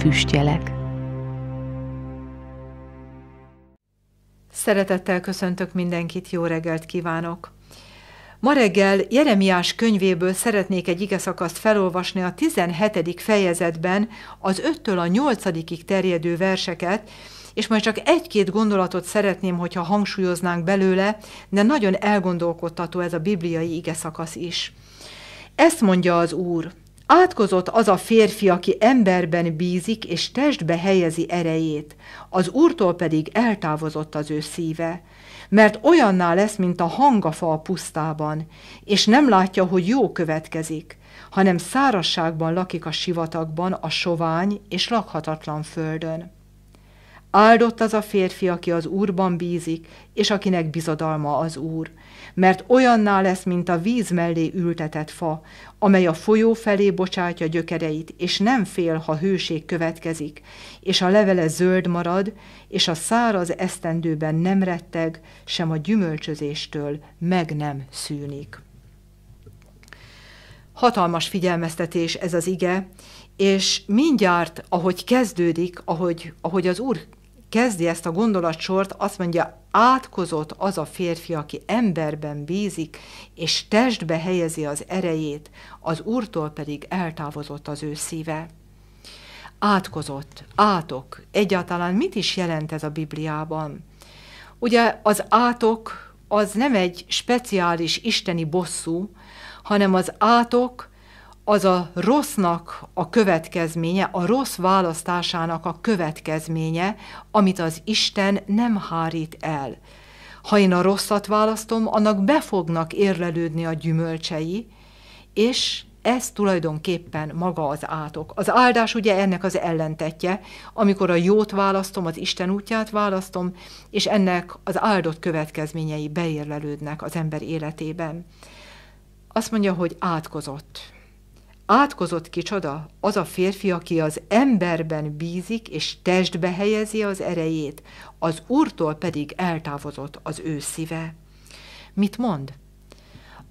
füstjelek. Szeretettel köszöntök mindenkit, jó reggelt kívánok! Ma reggel Jeremiás könyvéből szeretnék egy szakaszt felolvasni a 17. fejezetben az 5-től a 8 terjedő verseket, és majd csak egy-két gondolatot szeretném, hogyha hangsúlyoznánk belőle, de nagyon elgondolkodtató ez a bibliai szakasz is. Ezt mondja az Úr, Átkozott az a férfi, aki emberben bízik és testbe helyezi erejét, az úrtól pedig eltávozott az ő szíve, mert olyanná lesz, mint a hangafa a pusztában, és nem látja, hogy jó következik, hanem szárasságban lakik a sivatagban, a sovány és lakhatatlan földön. Áldott az a férfi, aki az Úrban bízik, és akinek bizodalma az Úr, mert olyanná lesz, mint a víz mellé ültetett fa, amely a folyó felé bocsátja gyökereit, és nem fél, ha hőség következik, és a levele zöld marad, és a száraz esztendőben nem retteg, sem a gyümölcsözéstől meg nem szűnik. Hatalmas figyelmeztetés ez az ige, és mindjárt, ahogy kezdődik, ahogy, ahogy az Úr kezdi ezt a gondolatsort, azt mondja, átkozott az a férfi, aki emberben bízik, és testbe helyezi az erejét, az úrtól pedig eltávozott az ő szíve. Átkozott, átok, egyáltalán mit is jelent ez a Bibliában? Ugye az átok az nem egy speciális isteni bosszú, hanem az átok az a rossznak a következménye, a rossz választásának a következménye, amit az Isten nem hárít el. Ha én a rosszat választom, annak be fognak érlelődni a gyümölcsei, és ez tulajdonképpen maga az átok. Az áldás ugye ennek az ellentetje, amikor a jót választom, az Isten útját választom, és ennek az áldott következményei beérlelődnek az ember életében. Azt mondja, hogy átkozott. Átkozott kicsoda az a férfi, aki az emberben bízik és testbe helyezi az erejét, az úrtól pedig eltávozott az ő szíve. Mit mond?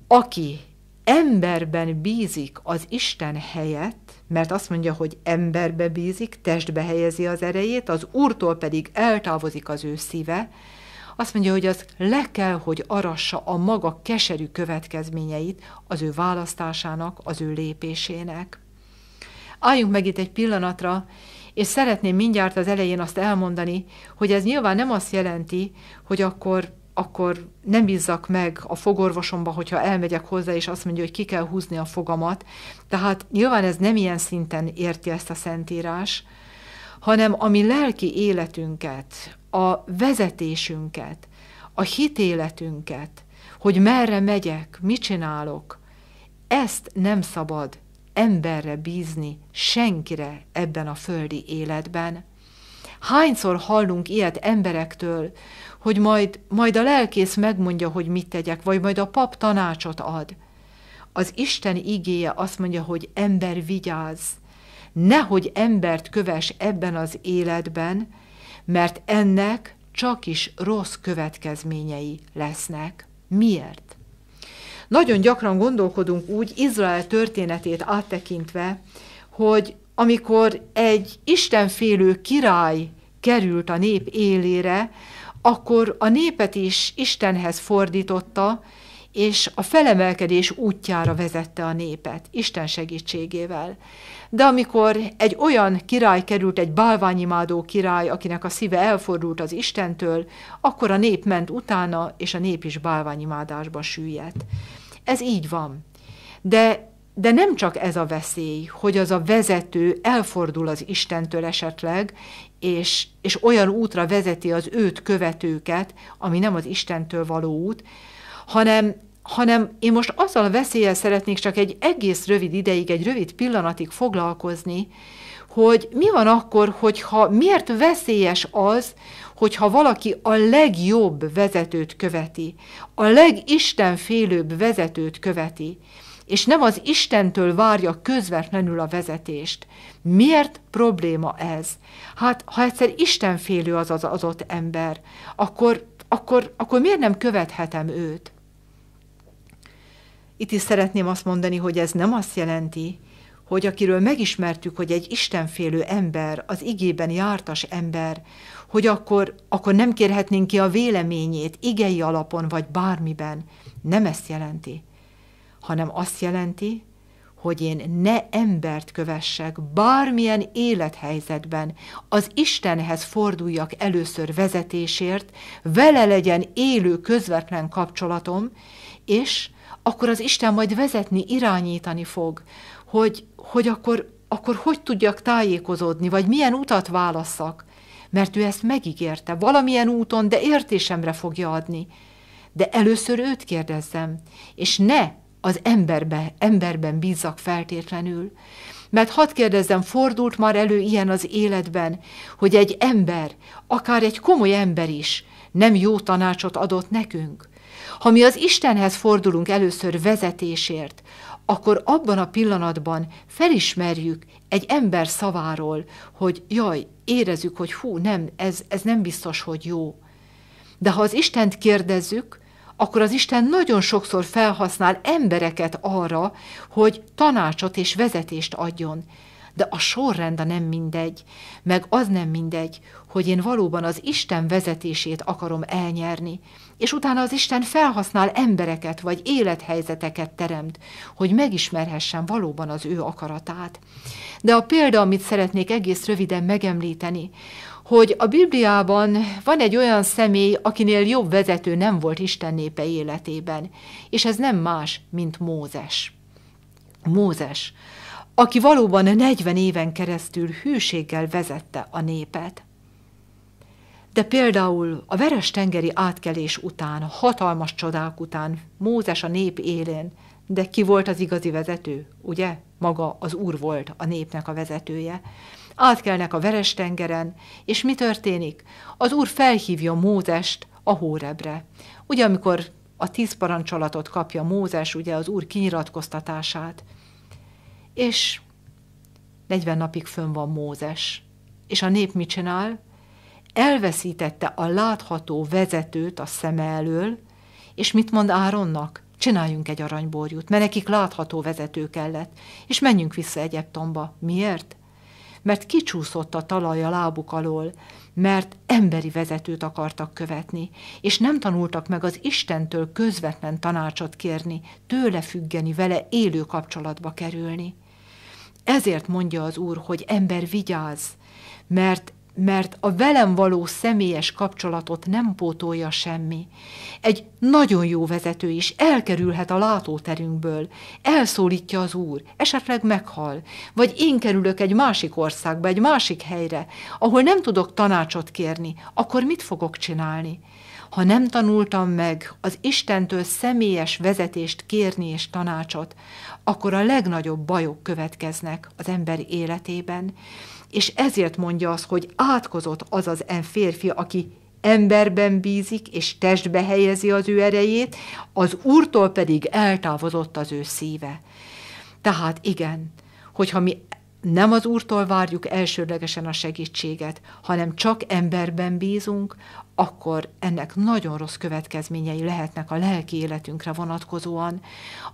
Aki emberben bízik az Isten helyett, mert azt mondja, hogy emberbe bízik, testbe helyezi az erejét, az úrtól pedig eltávozik az ő szíve, azt mondja, hogy az le kell, hogy arassa a maga keserű következményeit az ő választásának, az ő lépésének. Álljunk meg itt egy pillanatra, és szeretném mindjárt az elején azt elmondani, hogy ez nyilván nem azt jelenti, hogy akkor akkor nem bízzak meg a fogorvosomba, hogyha elmegyek hozzá, és azt mondja, hogy ki kell húzni a fogamat. Tehát nyilván ez nem ilyen szinten érti ezt a szentírás, hanem ami lelki életünket, a vezetésünket, a hitéletünket, hogy merre megyek, mit csinálok, ezt nem szabad emberre bízni, senkire ebben a földi életben. Hányszor hallunk ilyet emberektől, hogy majd, majd a lelkész megmondja, hogy mit tegyek, vagy majd a pap tanácsot ad. Az Isten igéje azt mondja, hogy ember vigyázz, nehogy embert köves ebben az életben, mert ennek csak is rossz következményei lesznek. Miért? Nagyon gyakran gondolkodunk úgy Izrael történetét áttekintve, hogy amikor egy istenfélő király került a nép élére, akkor a népet is Istenhez fordította, és a felemelkedés útjára vezette a népet, Isten segítségével. De amikor egy olyan király került, egy bálványimádó király, akinek a szíve elfordult az Istentől, akkor a nép ment utána, és a nép is bálványimádásba süllyedt. Ez így van. De de nem csak ez a veszély, hogy az a vezető elfordul az Istentől esetleg, és, és olyan útra vezeti az őt követőket, ami nem az Istentől való út, hanem hanem én most azzal a veszéllyel szeretnék csak egy egész rövid ideig, egy rövid pillanatig foglalkozni, hogy mi van akkor, hogyha miért veszélyes az, hogyha valaki a legjobb vezetőt követi, a legistenfélőbb vezetőt követi, és nem az Istentől várja közvetlenül a vezetést. Miért probléma ez? Hát, ha egyszer Istenfélő az az adott ember, akkor, akkor, akkor miért nem követhetem őt? Itt is szeretném azt mondani, hogy ez nem azt jelenti, hogy akiről megismertük, hogy egy istenfélő ember, az igében jártas ember, hogy akkor, akkor nem kérhetnénk ki a véleményét igei alapon vagy bármiben. Nem ezt jelenti, hanem azt jelenti, hogy én ne embert kövessek bármilyen élethelyzetben, az Istenhez forduljak először vezetésért, vele legyen élő közvetlen kapcsolatom, és akkor az Isten majd vezetni, irányítani fog, hogy, hogy akkor, akkor hogy tudjak tájékozódni, vagy milyen utat válasszak. Mert ő ezt megígérte, valamilyen úton, de értésemre fogja adni. De először őt kérdezzem, és ne az emberbe, emberben bízzak feltétlenül. Mert hadd kérdezzem, fordult már elő ilyen az életben, hogy egy ember, akár egy komoly ember is, nem jó tanácsot adott nekünk, ha mi az Istenhez fordulunk először vezetésért, akkor abban a pillanatban felismerjük egy ember szaváról, hogy jaj, érezzük, hogy hú, nem, ez, ez nem biztos, hogy jó. De ha az Istent kérdezzük, akkor az Isten nagyon sokszor felhasznál embereket arra, hogy tanácsot és vezetést adjon de a a nem mindegy, meg az nem mindegy, hogy én valóban az Isten vezetését akarom elnyerni, és utána az Isten felhasznál embereket vagy élethelyzeteket teremt, hogy megismerhessen valóban az ő akaratát. De a példa, amit szeretnék egész röviden megemlíteni, hogy a Bibliában van egy olyan személy, akinél jobb vezető nem volt Isten népe életében, és ez nem más, mint Mózes. Mózes, aki valóban 40 éven keresztül hűséggel vezette a népet. De például a veres tengeri átkelés után, hatalmas csodák után Mózes a nép élén, de ki volt az igazi vezető, ugye? Maga az úr volt a népnek a vezetője. Átkelnek a veres tengeren, és mi történik? Az úr felhívja Mózest a hórebre. Ugye, amikor a tíz parancsolatot kapja Mózes, ugye az úr kinyilatkoztatását, és 40 napig fönn van Mózes. És a nép mit csinál? Elveszítette a látható vezetőt a szeme elől, és mit mond Áronnak? Csináljunk egy aranyborjút, mert nekik látható vezető kellett, és menjünk vissza Egyiptomba. Miért? Mert kicsúszott a talaj a lábuk alól, mert emberi vezetőt akartak követni, és nem tanultak meg az Istentől közvetlen tanácsot kérni, tőle függeni, vele élő kapcsolatba kerülni. Ezért mondja az Úr, hogy ember vigyáz, mert mert a velem való személyes kapcsolatot nem pótolja semmi. Egy nagyon jó vezető is elkerülhet a látóterünkből, elszólítja az úr, esetleg meghal, vagy én kerülök egy másik országba, egy másik helyre, ahol nem tudok tanácsot kérni, akkor mit fogok csinálni? Ha nem tanultam meg az Istentől személyes vezetést kérni és tanácsot, akkor a legnagyobb bajok következnek az ember életében, és ezért mondja az, hogy átkozott az az en férfi, aki emberben bízik és testbe helyezi az ő erejét, az úrtól pedig eltávozott az ő szíve. Tehát igen, hogyha mi nem az Úrtól várjuk elsődlegesen a segítséget, hanem csak emberben bízunk, akkor ennek nagyon rossz következményei lehetnek a lelki életünkre vonatkozóan.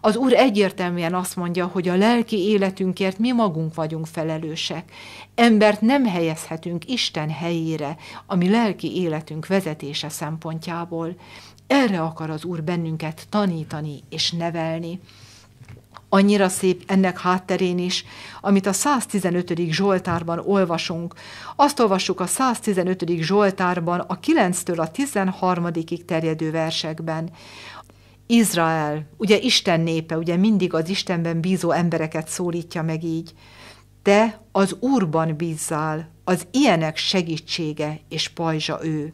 Az Úr egyértelműen azt mondja, hogy a lelki életünkért mi magunk vagyunk felelősek. Embert nem helyezhetünk Isten helyére, ami lelki életünk vezetése szempontjából. Erre akar az Úr bennünket tanítani és nevelni annyira szép ennek hátterén is, amit a 115. Zsoltárban olvasunk. Azt olvassuk a 115. Zsoltárban a 9-től a 13. terjedő versekben. Izrael, ugye Isten népe, ugye mindig az Istenben bízó embereket szólítja meg így. Te az Úrban bízzál, az ilyenek segítsége és pajzsa ő.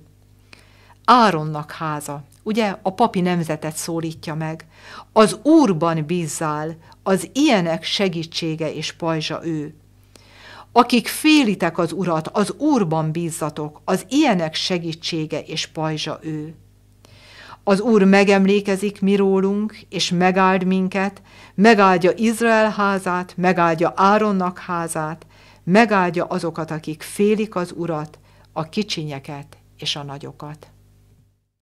Áronnak háza, Ugye a papi nemzetet szólítja meg. Az Úrban bízzál, az ilyenek segítsége és pajzsa ő. Akik félitek az Urat, az Úrban bízzatok, az ilyenek segítsége és pajzsa ő. Az Úr megemlékezik mi rólunk, és megáld minket, megáldja Izrael házát, megáldja Áronnak házát, megáldja azokat, akik félik az Urat, a kicsinyeket és a nagyokat.